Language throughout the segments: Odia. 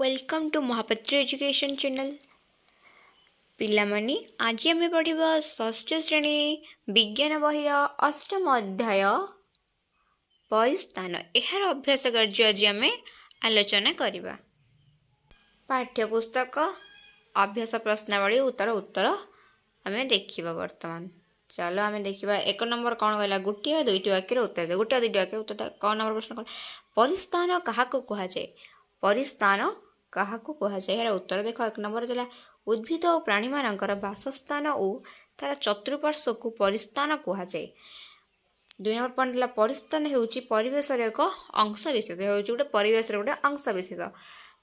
welcome to Mahapatri education channel ପିଲାମାନେ ଆଜି ଆମେ ପଢ଼ିବା ଷଷ୍ଠ ଶ୍ରେଣୀ ବିଜ୍ଞାନ ବହିର ଅଷ୍ଟମ ଅଧ୍ୟାୟ ବହିସ୍ଥାନ ଏହାର ଅଭ୍ୟାସ କାର୍ଯ୍ୟ ଆଜି ଆମେ ଆଲୋଚନା କରିବା ପାଠ୍ୟପୁସ୍ତକ ଅଭ୍ୟାସ ପ୍ରଶ୍ନାବଳୀ ଉତ୍ତର ଉତ୍ତର ଆମେ ଦେଖିବା ବର୍ତ୍ତମାନ ଚାଲ ଆମେ ଦେଖିବା ଏକ ନମ୍ବର କ'ଣ କହିଲା ଗୋଟିଏ ବା ଦୁଇଟି ବାକ୍ୟରେ ଉତ୍ତର ଦିଅ ଗୋଟିଏ ଦୁଇଟି ବାକ୍ୟରେ ଉତ୍ତର କ'ଣ ନମ୍ବର ପ୍ରଶ୍ନ କ'ଣ ପରିସ୍ଥାନ କାହାକୁ କୁହାଯାଏ ପରିସ୍ଥାନ କାହାକୁ କୁହାଯାଏ ଏହାର ଉତ୍ତର ଦେଖ ଏକ ନମ୍ବର ଥିଲା ଉଦ୍ଭିଦ ଓ ପ୍ରାଣୀମାନଙ୍କର ବାସସ୍ଥାନ ଓ ତା'ର ଚତୁଃପାର୍ଶ୍ୱକୁ ପରିସ୍ଥାନ କୁହାଯାଏ ଦୁଇ ନମ୍ବର ପଏଣ୍ଟ ଥିଲା ପରିସ୍ଥାନ ହେଉଛି ପରିବେଶର ଏକ ଅଂଶ ବିଶେଷ ହେଉଛି ଗୋଟେ ପରିବେଶର ଗୋଟେ ଅଂଶ ବିଶେଷ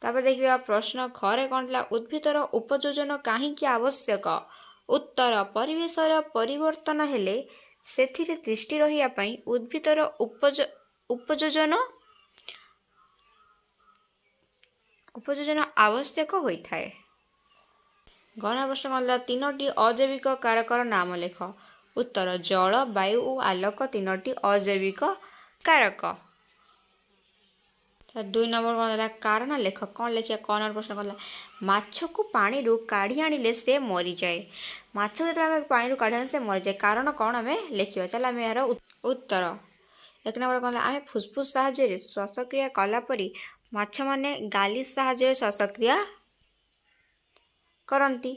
ତାପରେ ଦେଖିବା ପ୍ରଶ୍ନ ଖରେ କ'ଣ ଥିଲା ଉଦ୍ଭିଦର ଉପଯୋଜନ କାହିଁକି ଆବଶ୍ୟକ ଉତ୍ତର ପରିବେଶର ପରିବର୍ତ୍ତନ ହେଲେ ସେଥିରେ ଦୃଷ୍ଟି ରହିବା ପାଇଁ ଉଦ୍ଭିଦର ଉପଯୋଜନ ଉପଯୋଜନ ଆବଶ୍ୟକ ହୋଇଥାଏ ଗଣ ପ୍ରଶ୍ନମାଲା ତିନୋଟି ଅଜୈବିକ କାରକର ନାମ ଲେଖ ଉତ୍ତର ଜଳ ବାୟୁ ଓ ଆଲୋକ ତିନୋଟି ଅଜୈବିକ କାରକ ଦୁଇ ନମ୍ବର କ'ଣ ହେଲା କାରଣ ଲେଖ କ'ଣ ଲେଖିବା କ'ଣ ପ୍ରଶ୍ନ କଲା ମାଛକୁ ପାଣିରୁ କାଢ଼ି ଆଣିଲେ ସେ ମରିଯାଏ ମାଛ ଯେତେବେଳେ ଆମେ ପାଣିରୁ କାଢ଼ି ଆଣିଲେ ସେ ମରିଯାଏ କାରଣ କ'ଣ ଆମେ ଲେଖିବା ଚାଲ ଆମେ ଏହାର ଉତ୍ତର ଏକ ନମ୍ବର କ'ଣ ହେଲା ଆମେ ଫୁସ୍ଫୁସ୍ ସାହାଯ୍ୟରେ ଶ୍ୱାସକ୍ରିୟା କଲା ପରି ମାଛ ମାନେ ଗାଲି ସାହାଯ୍ୟରେ ଶ୍ୱାସକ୍ରିୟା କରନ୍ତି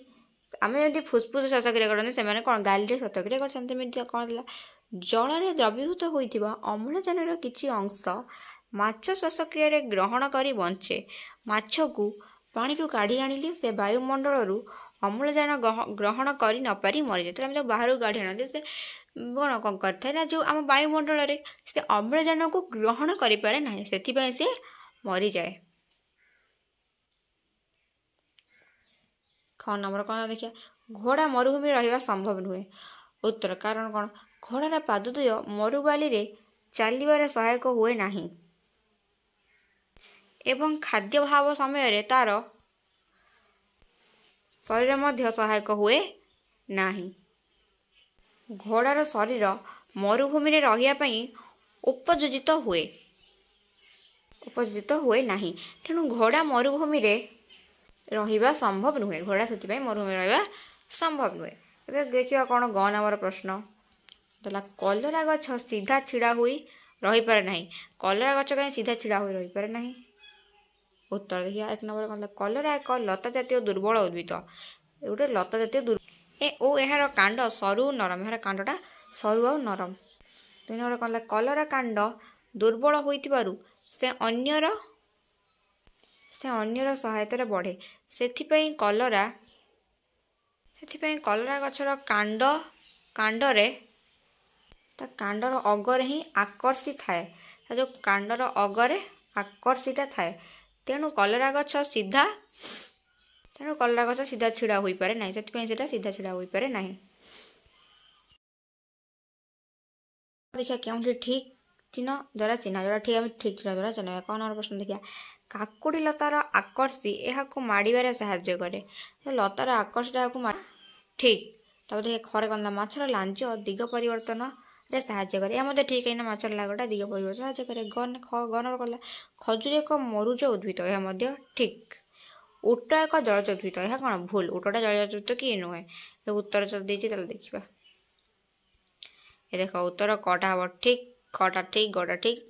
ଆମେ ଯେମିତି ଫୁସ୍ଫୁସ୍ ଶ୍ୱାସକ୍ରିୟା କରନ୍ତି ସେମାନେ କ'ଣ ଗାଲିରେ ଶ୍ୱାସକ୍ରିୟା କରିଛନ୍ତି ସେମିତି କ'ଣ ଥିଲା ଜଳରେ ଦ୍ରବୀଭୂତ ହୋଇଥିବା ଅମ୍ଳଜାନର କିଛି ଅଂଶ ମାଛ ଶ୍ୱାସକ୍ରିୟାରେ ଗ୍ରହଣ କରି ବଞ୍ଚେ ମାଛକୁ ପାଣିରୁ କାଢ଼ି ଆଣିଲେ ସେ ବାୟୁମଣ୍ଡଳରୁ ଅମ୍ଳଜାନ ଗ୍ରହଣ କରି ନପାରି ମରିଯାଏ ତ ଆମେ ତାକୁ ବାହାରକୁ କାଢ଼ି ଆଣନ୍ତି ସେ କ'ଣ କ'ଣ କରିଥାଏ ନା ଯେଉଁ ଆମ ବାୟୁମଣ୍ଡଳରେ ସେ ଅମ୍ଳଜାନକୁ ଗ୍ରହଣ କରିପାରେ ନାହିଁ ସେଥିପାଇଁ ସେ ମରିଯାଏ ଖ ନମ୍ବର କ'ଣ ଦେଖିବା ଘୋଡ଼ା ମରୁଭୂମିରେ ରହିବା ସମ୍ଭବ ନୁହେଁ ଉତ୍ତର କାରଣ କ'ଣ ଘୋଡ଼ାର ପାଦଦ୍ୱୟ ମରୁବାଲିରେ ଚାଲିବାରେ ସହାୟକ ହୁଏ ନାହିଁ ଏବଂ ଖାଦ୍ୟଭାବ ସମୟରେ ତା'ର ଶରୀର ମଧ୍ୟ ସହାୟକ ହୁଏ ନାହିଁ ଘୋଡ଼ାର ଶରୀର ମରୁଭୂମିରେ ରହିବା ପାଇଁ ଉପଯୋଜିତ ହୁଏ ଉପଯୁକ୍ତ ହୁଏ ନାହିଁ ତେଣୁ ଘୋଡ଼ା ମରୁଭୂମିରେ ରହିବା ସମ୍ଭବ ନୁହେଁ ଘୋଡ଼ା ସେଥିପାଇଁ ମରୁଭୂମିରେ ରହିବା ସମ୍ଭବ ନୁହେଁ ଏବେ ଦେଖିବା କ'ଣ ଗନ୍ ଆମର ପ୍ରଶ୍ନ ଦେଲା କଲରା ଗଛ ସିଧା ଛିଡ଼ା ହୋଇ ରହିପାରେ ନାହିଁ କଲରା ଗଛ କାହିଁକି ସିଧା ଛିଡ଼ା ହୋଇ ରହିପାରେ ନାହିଁ ଉତ୍ତର ଦେଖିବା ଏକ ନମ୍ବର କ'ଣ କଲରା ଏକ ଲତା ଜାତୀୟ ଦୁର୍ବଳ ଉଦ୍ଭିଦ ଗୋଟେ ଲତା ଜାତୀୟ ଦୁର୍ବଳ ଏ ଓ ଏହାର କାଣ୍ଡ ସରୁ ନରମ ଏହାର କାଣ୍ଡଟା ସରୁ ଆଉ ନରମ ଦୁଇ ନମ୍ବର କ'ଣ କଲରା କାଣ୍ଡ ଦୁର୍ବଳ ହୋଇଥିବାରୁ ସେ ଅନ୍ୟର ସେ ଅନ୍ୟର ସହାୟତାରେ ବଢ଼େ ସେଥିପାଇଁ କଲରା ସେଥିପାଇଁ କଲରା ଗଛର କାଣ୍ଡ କାଣ୍ଡରେ ତା କାଣ୍ଡର ଅଗରେ ହିଁ ଆକର୍ଷି ଥାଏ ତା ଯେଉଁ କାଣ୍ଡର ଅଗରେ ଆକର୍ଷିଟା ଥାଏ ତେଣୁ କଲରା ଗଛ ସିଧା ତେଣୁ କଲରା ଗଛ ସିଧା ଛିଡ଼ା ହୋଇପାରେ ନାହିଁ ସେଥିପାଇଁ ସେଇଟା ସିଧା ଛିଡ଼ା ହୋଇପାରେ ନାହିଁ ଦେଖିବା କେଉଁଠି ଠିକ୍ ଚିହ୍ନ ଦ୍ୱାରା ଚିହ୍ନା ଯୋଡ଼ା ଠିକ୍ ଆମେ ଠିକ୍ ଚିହ୍ନ ଦ୍ୱାରା ଚିହ୍ନ ଏକ ନମ୍ବର ପ୍ରଶ୍ନ ଦେଖିବା କାକୁଡ଼ି ଲତାର ଆକର୍ଷି ଏହାକୁ ମାଡ଼ିବାରେ ସାହାଯ୍ୟ କରେ ଲତାର ଆକର୍ଷଟାକୁ ଠିକ୍ ତାପରେ ଦେଖିବା ଖରେ କନ୍ଦା ମାଛର ଲାଞ୍ଜ ଦିଗ ପରିବର୍ତ୍ତନରେ ସାହାଯ୍ୟ କରେ ଏହା ମଧ୍ୟ ଠିକ୍ କାହିଁକିନା ମାଛର ଲାଙ୍ଗଟା ଦିଗ ପରିବର୍ତ୍ତନ ସାହାଯ୍ୟ କରେ ଗନ୍ ଖ ଗନର କଲା ଖଜୁରୀ ଏକ ମରୁଜ ଉଦ୍ଭିଦ ଏହା ମଧ୍ୟ ଠିକ୍ ଓଟ ଏକ ଜଳଜ ଉଦ୍ଭିଦ ଏହା କ'ଣ ଭୁଲ ଓଟଟା ଜଳଜ ଉଦ୍ଭିଦ କି ନୁହେଁ ଉତ୍ତର ଯଦି ଦେଇଛି ତାହେଲେ ଦେଖିବା ଏ ଦେଖ ଉତ୍ତର କଟା ହେବ ଠିକ୍ कटा ठीक गटा ठीक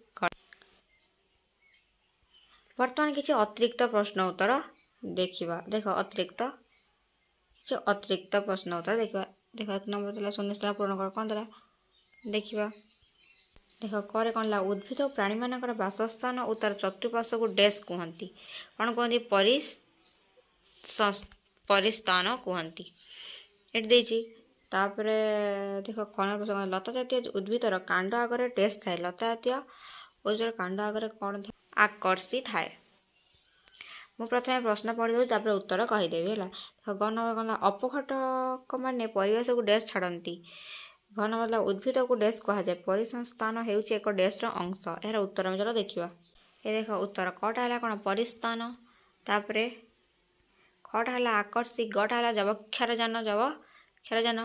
बर्तमान किसी अतिरिक्त प्रश्न उत्तर देखा देख अतिरिक्त किसी अतिरिक्त प्रश्न उत्तर देखा देख एक नंबर थी शून्य स्थान पूरण कर कौन द्वारा देखा देख कह कौन ला उद्भिद और प्राणी मान बासस्थान और तार चतुपाश को डेस् कहती कौन कहते परिस्थान कहते ये ତାପରେ ଦେଖ କ'ଣ ଲତା ଜାତୀୟ ଉଦ୍ଭିଦର କାଣ୍ଡ ଆଗରେ ଟେଷ୍ଟ ଥାଏ ଲତା ଜାତୀୟ ଉଦ୍ଭିଦର କାଣ୍ଡ ଆଗରେ କ'ଣ ଆକର୍ଷି ଥାଏ ମୁଁ ପ୍ରଥମେ ପ୍ରଶ୍ନ ପଢ଼ିଦେବି ତାପରେ ଉତ୍ତର କହିଦେବି ହେଲା ଘନ ଗଲା ଅପଘଟକମାନେ ପରିବେଶକୁ ଡେସ୍ ଛାଡ଼ନ୍ତି ଘନ ମଧ୍ୟ ଉଦ୍ଭିଦକୁ ଡେସ୍ କୁହାଯାଏ ପରିସଂସ୍ଥାନ ହେଉଛି ଏକ ଡେସ୍ର ଅଂଶ ଏହାର ଉତ୍ତର ଅଞ୍ଚଳ ଦେଖିବା ଏ ଦେଖ ଉତ୍ତର କଟା ହେଲା କ'ଣ ପରିସ୍ଥାନ ତାପରେ ଖଟା ହେଲା ଆକର୍ଷି ଗଟା ହେଲା ଯବକ୍ଷାରଯାନ ଯବକ୍ଷାରଯାନ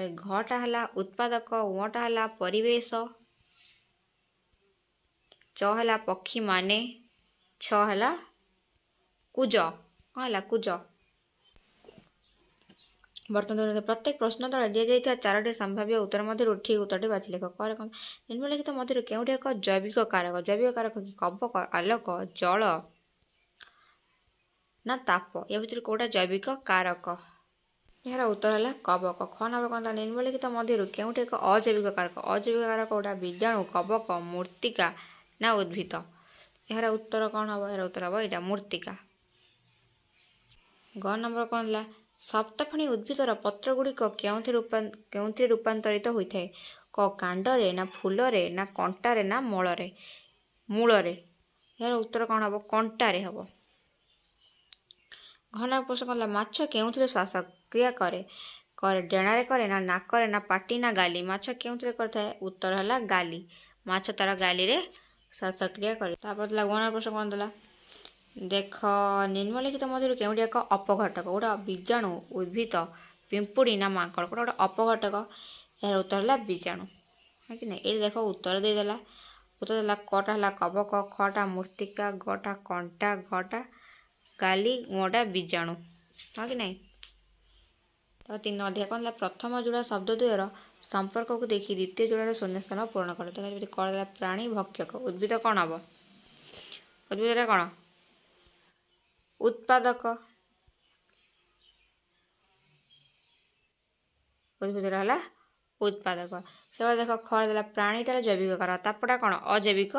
ଘଟା ହେଲା ଉତ୍ପାଦକ ଅଣଟା ହେଲା ପରିବେଶ ଚ ହେଲା ପକ୍ଷୀମାନେ ଛ ହେଲା କୁଜ କ'ଣ ହେଲା କୁଜ ବର୍ତ୍ତମାନ ପ୍ରତ୍ୟେକ ପ୍ରଶ୍ନ ତଳେ ଦିଆଯାଇଥିବା ଚାରୋଟି ସମ୍ଭାବ୍ୟ ଉତ୍ତର ମଧ୍ୟରୁ ଠିକ୍ ଉତ୍ତରଟି ବାଛି ଲେଖ କରେ କ'ଣ ନିମ୍ନଲିଖିତ ମଧ୍ୟରୁ କେଉଁଠି ଏକ ଜୈବିକ କାରକ ଜୈବିକ କାରକ କି କବ ଆଲୋକ ଜଳ ନା ତାପ ଏ ଭିତରୁ କେଉଁଟା ଜୈବିକ କାରକ ଏହାର ଉତ୍ତର ହେଲା କବକ ଖ ନମ୍ବର କ'ଣ କଥା ନିମ୍ନଲିଖିତ ମଧ୍ୟରୁ କେଉଁଠି ଏକ ଅଜୈବିକ କାରକ ଅଜୈବିକ କାରକ ଗୋଟା ବୀଜାଣୁ କବକ ମୂର୍ତ୍ତିକା ନା ଉଦ୍ଭିଦ ଏହାର ଉତ୍ତର କ'ଣ ହେବ ଏହାର ଉତ୍ତର ହେବ ଏଇଟା ମୂର୍ତ୍ତିକା ଗ ନମ୍ବର କ'ଣ ହେଲା ସପ୍ତଫଣୀ ଉଦ୍ଭିଦର ପତ୍ର ପତ୍ରଗୁଡ଼ିକ କେଉଁଥିରେ କେଉଁଥିରେ ରୂପାନ୍ତରିତ ହୋଇଥାଏ କ କାଣ୍ଡରେ ନା ଫୁଲରେ ନା କଣ୍ଟାରେ ନା ମୂଳରେ ମୂଳରେ ଏହାର ଉତ୍ତର କ'ଣ ହେବ କଣ୍ଟାରେ ହେବ ଘନ ପ୍ରଶ୍ନ କଲା ମାଛ କେଉଁଥିରେ ଶ୍ୱାସକ୍ରିୟା କରେ କରେ ଡେଣାରେ କରେ ନା ନାକରେ ନା ପାଟି ନା ଗାଲି ମାଛ କେଉଁଥିରେ କରିଥାଏ ଉତ୍ତର ହେଲା ଗାଲି ମାଛ ତା'ର ଗାଲିରେ ଶ୍ୱାସକ୍ରିୟା କରେ ତାପରେ ଥିଲା ଘନ ପ୍ରଶ୍ନ କ'ଣ ଦେଲା ଦେଖ ନିମ୍ନଲିଖିତ ମଧ୍ୟରୁ କେଉଁଠି ଏକ ଅପଘଟକ ଗୋଟେ ବୀଜାଣୁ ଉଦ୍ଭିଦ ପିମ୍ପୁଡ଼ି ନା ମାଙ୍କଡ଼ ଗୋଟେ ଗୋଟେ ଅପଘଟକ ଏହାର ଉତ୍ତର ହେଲା ବୀଜାଣୁ କି ନାହିଁ ଏଇଠି ଦେଖ ଉତ୍ତର ଦେଇଦେଲା ଉତ୍ତର ଦେଲା କଟା ହେଲା କବକ ଖଟା ମୃତ୍ତିକା ଗଟା କଣ୍ଟା ଘଟା କାଲି ଗଡ଼ା ବୀଜାଣୁ ହଁ କି ନାହିଁ ତ ତିନି ଅଧ୍ୟାୟ କ'ଣ ହେଲା ପ୍ରଥମ ଯୋଡ଼ା ଶବ୍ଦ ଦ୍ୱୟର ସମ୍ପର୍କକୁ ଦେଖି ଦ୍ୱିତୀୟ ଯୋଡ଼ାର ଶୂନ୍ୟସ୍ଥାନ ପୂରଣ କର ଦେଖା ଯେମିତି କ'ଣ ହେଲା ପ୍ରାଣୀ ଭକ୍ଷକ ଉଦ୍ଭିଦ କ'ଣ ହେବ ଉଦ୍ଭିଦରେ କ'ଣ ଉତ୍ପାଦକ ଉଦ୍ଭିଦର ହେଲା ଉତ୍ପାଦକ ସେଭଳି ଦେଖ ଖରା ଦେଲା ପ୍ରାଣୀଟା ହେଲା ଜୈବିକ କାରକ ତାପଟା କ'ଣ ଅଜୈବିକ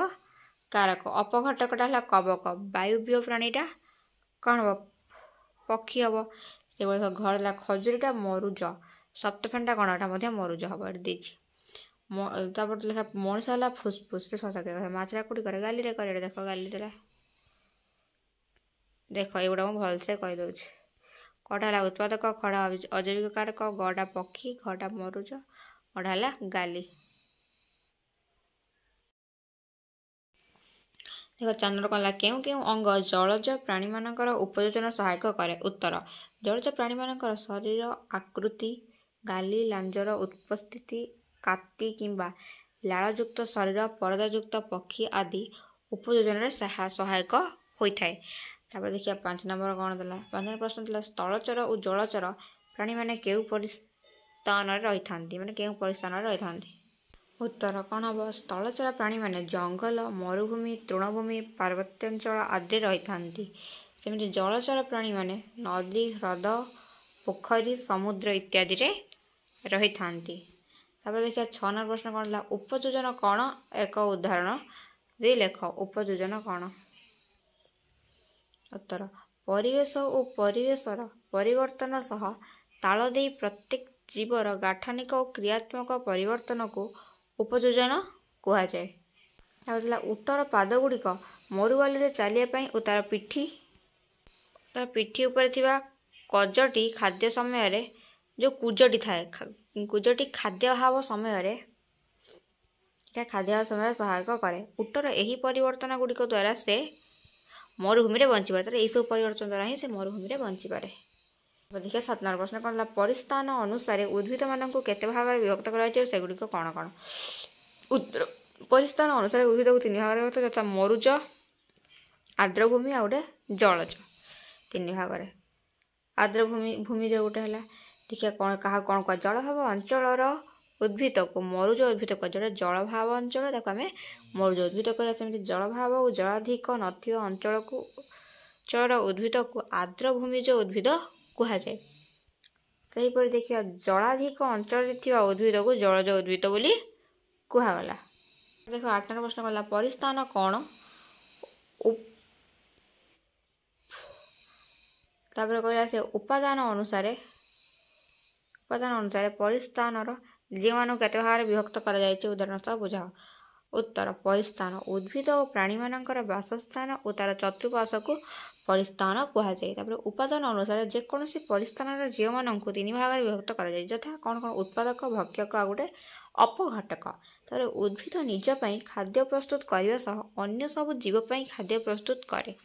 କାରକ ଅପଘଟକଟା ହେଲା କବକ ବାୟୁବ୍ୟ ପ୍ରାଣୀଟା କ'ଣ ହେବ ପକ୍ଷୀ ହେବ ସେଭଳି ଘର ହେଲା ଖଜୁରୀଟା ମରୁଜ ସପ୍ତଫେଣ୍ଟା କ'ଣ ଏଇଟା ମଧ୍ୟ ମରୁଜ ହେବ ଏଠି ଦେଇଛି ତାପରେ ଲେଖା ମଣିଷ ହେଲା ଫୁସ୍ଫୁସ୍ରେ ଶସା କରିବା କଥା ମାଛଟା କେଉଁଠି କରେ ଗାଲିରେ କରେ ଏଇଟା ଦେଖ ଗାଲି ଦେଲା ଦେଖ ଏଗୁଡ଼ା ମୁଁ ଭଲସେ କହିଦେଉଛି କଡ଼ା ହେଲା ଉତ୍ପାଦକ ଖଡ଼ା ଅଜୈବିକ କାରକ ଗଡ଼ା ପକ୍ଷୀ ଘଡ଼ା ମରୁଜ ଗଡ଼ା ହେଲା ଗାଲି ଦେଖ ଚାରି ନମ୍ବର କେଉଁ କେଉଁ ଅଙ୍ଗ ଜଳଜ ପ୍ରାଣୀମାନଙ୍କର ଉପଯୋଜନ ସହାୟକ କରେ ଉତ୍ତର ଜଳଜ ପ୍ରାଣୀମାନଙ୍କର ଶରୀର ଆକୃତି ଗାଲି ଲାଞ୍ଜର ଉପସ୍ଥିତି କାତି କିମ୍ବା ଲାଳଯୁକ୍ତ ଶରୀର ପରଦାଯୁକ୍ତ ପକ୍ଷୀ ଆଦି ଉପଯୋଜନରେ ସହାୟକ ହୋଇଥାଏ ତାପରେ ଦେଖିବା ପାଞ୍ଚ ନମ୍ବର କ'ଣ ଦେଲା ପାଞ୍ଚ ନମ୍ବର ପ୍ରଶ୍ନ ଥିଲା ସ୍ଥଳଚର ଓ ଜଳଚର ପ୍ରାଣୀମାନେ କେଉଁ ପରିସ୍ଥାନରେ ରହିଥାନ୍ତି ମାନେ କେଉଁ ପରିସ୍ଥାନରେ ରହିଥାନ୍ତି ଉତ୍ତର କ'ଣ ହେବ ସ୍ଥଳଚର ପ୍ରାଣୀମାନେ ଜଙ୍ଗଲ ମରୁଭୂମି ତୃଣଭୂମି ପାର୍ବତ୍ୟାଞ୍ଚଳ ଆଦି ରହିଥାନ୍ତି ସେମିତି ଜଳଚର ପ୍ରାଣୀମାନେ ନଦୀ ହ୍ରଦ ପୋଖରୀ ସମୁଦ୍ର ଇତ୍ୟାଦିରେ ରହିଥାନ୍ତି ତାପରେ ଦେଖିବା ଛଅ ନମ୍ବର ପ୍ରଶ୍ନ କ'ଣ ହେଲା ଉପଯୋଜନ କ'ଣ ଏକ ଉଦାହରଣ ଦେଇ ଲେଖ ଉପଯୋଜନ କ'ଣ ଉତ୍ତର ପରିବେଶ ଓ ପରିବେଶର ପରିବର୍ତ୍ତନ ସହ ତାଳ ଦେଇ ପ୍ରତ୍ୟେକ ଜୀବର ଗାଠନିକ ଓ କ୍ରିୟାତ୍ମକ ପରିବର୍ତ୍ତନକୁ ଉପଯୋଜନ କୁହାଯାଏ ଆଉ ହେଲା ଉଟର ପାଦ ଗୁଡ଼ିକ ମରୁଆଲିରେ ଚାଲିବା ପାଇଁ ଓ ତା'ର ପିଠି ତା'ର ପିଠି ଉପରେ ଥିବା କଜଟି ଖାଦ୍ୟ ସମୟରେ ଯେଉଁ କୁଜଟି ଥାଏ କୁଜଟି ଖାଦ୍ୟ ଭାବ ସମୟରେ ଏଟା ଖାଦ୍ୟ ଭାବ ସମୟରେ ସହାୟକ କରେ ଉଟର ଏହି ପରିବର୍ତ୍ତନ ଗୁଡ଼ିକ ଦ୍ୱାରା ସେ ମରୁଭୂମିରେ ବଞ୍ଚିପାରେ ତା'ର ଏହିସବୁ ପରିବର୍ତ୍ତନ ଦ୍ୱାରା ହିଁ ସେ ମରୁଭୂମିରେ ବଞ୍ଚିପାରେ ଅଧିକ ସାତ ପ୍ରଶ୍ନ କ'ଣ ହେଲା ପରିସ୍ଥାନ ଅନୁସାରେ ଉଦ୍ଭିଦମାନଙ୍କୁ କେତେ ଭାଗରେ ବିଭକ୍ତ କରାଯାଇଛି ସେଗୁଡ଼ିକ କ'ଣ କ'ଣ ଉତ୍ତର ପରିସ୍ଥାନ ଅନୁସାରେ ଉଦ୍ଭିଦକୁ ତିନି ଭାଗରେ ବିଭକ୍ତ ଯଥା ମରୁଜ ଆର୍ଦ୍ରଭୂମି ଆଉ ଗୋଟେ ଜଳଜ ତିନି ଭାଗରେ ଆର୍ଦ୍ରଭୂମି ଭୂମି ଯେଉଁ ଗୋଟେ ହେଲା ଦେଖିବା କ'ଣ କାହା କ'ଣ କୁହା ଜଳଭାବ ଅଞ୍ଚଳର ଉଦ୍ଭିଦକୁ ମରୁଜ ଉଦ୍ଭିଦ କୁହାଯାଏ ଯେଉଁଟା ଜଳଭାବ ଅଞ୍ଚଳ ତାକୁ ଆମେ ମରୁଜ ଉଦ୍ଭିଦ କରିବା ସେମିତି ଜଳଭାବ ଓ ଜଳାଧିକ ନଥିବା ଅଞ୍ଚଳକୁ ଅଞ୍ଚଳର ଉଦ୍ଭିଦକୁ ଆର୍ଦ୍ରଭୂମିଜ ଉଦ୍ଭିଦ କୁହାଯାଏ ସେହିପରି ଦେଖିବା ଜଳାଧିକ ଅଞ୍ଚଳରେ ଥିବା ଉଦ୍ଭିଦକୁ ଜଳଜ ଉଦ୍ଭିଦ ବୋଲି କୁହାଗଲା ଦେଖ ଆଠ ନମ୍ବର ପ୍ରଶ୍ନ କଲା ପରିସ୍ଥାନ କ'ଣ ତାପରେ କହିଲା ସେ ଉପାଦାନ ଅନୁସାରେ ଉପାଦାନ ଅନୁସାରେ ପରିସ୍ଥାନର ଯେଉଁମାନଙ୍କୁ କେତେ ଭାବରେ ବିଭକ୍ତ କରାଯାଇଛି ଉଦାହରଣ ସହ ବୁଝାଅ ଉତ୍ତର ପରିସ୍ଥାନ ଉଦ୍ଭିଦ ଓ ପ୍ରାଣୀମାନଙ୍କର ବାସସ୍ଥାନ ଓ ତା'ର ଚତୁଃପାର୍ଶ୍ୱକୁ ପରିସ୍ଥାନ କୁହାଯାଏ ତାପରେ ଉପାଦାନ ଅନୁସାରେ ଯେକୌଣସି ପରିସ୍ଥାନର ଜୀବମାନଙ୍କୁ ତିନି ଭାଗରେ ବିଭକ୍ତ କରାଯାଏ ଯଥା କ'ଣ କ'ଣ ଉତ୍ପାଦକ ଭକ୍ଷକ ଆଉ ଗୋଟେ ଅପଘଟକ ତାପରେ ଉଦ୍ଭିଦ ନିଜ ପାଇଁ ଖାଦ୍ୟ ପ୍ରସ୍ତୁତ କରିବା ସହ ଅନ୍ୟ ସବୁ ଜୀବ ପାଇଁ ଖାଦ୍ୟ ପ୍ରସ୍ତୁତ କରେ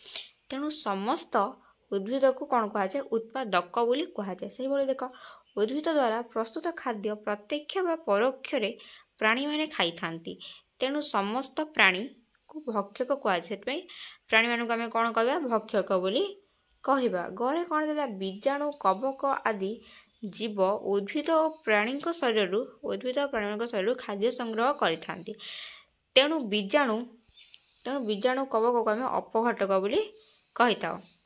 ତେଣୁ ସମସ୍ତ ଉଦ୍ଭିଦକୁ କ'ଣ କୁହାଯାଏ ଉତ୍ପାଦକ ବୋଲି କୁହାଯାଏ ସେହିଭଳି ଦେଖ ଉଦ୍ଭିଦ ଦ୍ୱାରା ପ୍ରସ୍ତୁତ ଖାଦ୍ୟ ପ୍ରତ୍ୟକ୍ଷ ବା ପରୋକ୍ଷରେ ପ୍ରାଣୀମାନେ ଖାଇଥାନ୍ତି ତେଣୁ ସମସ୍ତ ପ୍ରାଣୀକୁ ଭକ୍ଷକ କୁହାଯାଏ ସେଥିପାଇଁ ପ୍ରାଣୀମାନଙ୍କୁ ଆମେ କ'ଣ କହିବା ଭକ୍ଷକ ବୋଲି କହିବା ଘରେ କ'ଣ ଦେଲା ବୀଜାଣୁ କବକ ଆଦି ଜୀବ ଉଦ୍ଭିଦ ଓ ପ୍ରାଣୀଙ୍କ ଶରୀରରୁ ଉଦ୍ଭିଦ ଓ ପ୍ରାଣୀଙ୍କ ଶରୀରରୁ ଖାଦ୍ୟ ସଂଗ୍ରହ କରିଥାନ୍ତି ତେଣୁ ବୀଜାଣୁ ତେଣୁ ବୀଜାଣୁ କବକକୁ ଆମେ ଅପଘଟକ ବୋଲି କହିଥାଉ